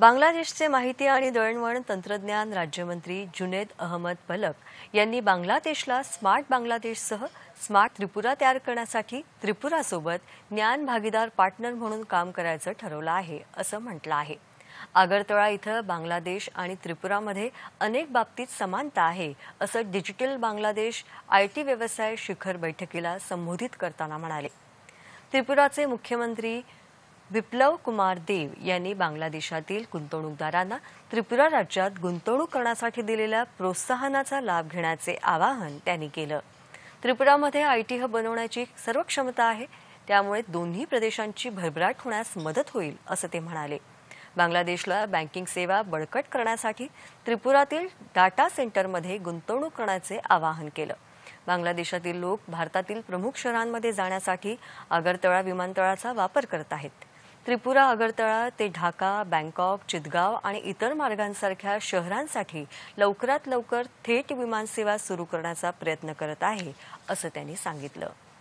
बांगलादेशचे माहिती आणि दळणवळण तंत्रज्ञान राज्यमंत्री जुनेद अहमद पलक यांनी बांगलादेशला स्मार्ट बांगलादेशसह स्मार्ट त्रिपुरा तयार करण्यासाठी त्रिपुरासोबत ज्ञान भागीदार पार्टनर म्हणून काम करायचं ठरवलं आहे असं म्हटलं आहे आगरतळा इथं बांगलादेश आणि त्रिपुरामध्ये अनेक बाबतीत समानता आहे असं डिजिटल बांगलादेश आयटी व्यवसाय शिखर बैठकीला संबोधित करताना म्हणाले त्रिपुराचे मुख्यमंत्री विप्लव कुमार देव यांनी बांगलादेशातील गुंतवणूकदारांना त्रिपुरा राज्यात गुंतवणूक करण्यासाठी दिलेल्या प्रोत्साहनाचा लाभ घेण्याचे आवाहन त्यांनी केलं त्रिपुरामध्ये आयटी हब बनवण्याची सर्व क्षमता आहे त्यामुळे दोन्ही प्रदेशांची भरभराट होण्यास मदत होईल असं ते म्हणाले बांगलादेशला बँकिंग सेवा बळकट करण्यासाठी त्रिपुरातील डाटा सेंटरमध्ये गुंतवणूक करण्याचे आवाहन केलं बांगलादेशातील लोक भारतातील प्रमुख शहरांमध्ये जाण्यासाठी आगरतळा विमानतळाचा वापर करत आहेत त्रिपुरा अगरतळा ते ढाका बँकॉक चितगाव आणि इतर मार्गांसारख्या शहरांसाठी लवकरात लवकर थेट विमानसेवा सुरू करण्याचा प्रयत्न करत आहे असं त्यांनी सांगितलं